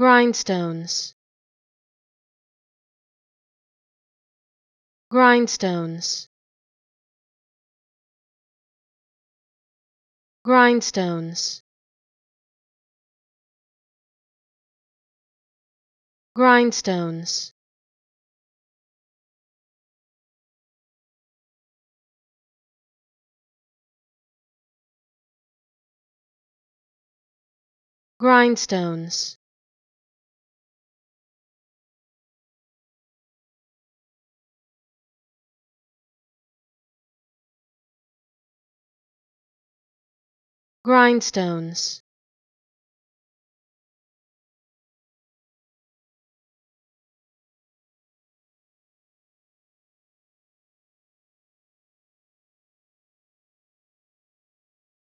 Grindstones Grindstones Grindstones Grindstones Grindstones Grindstones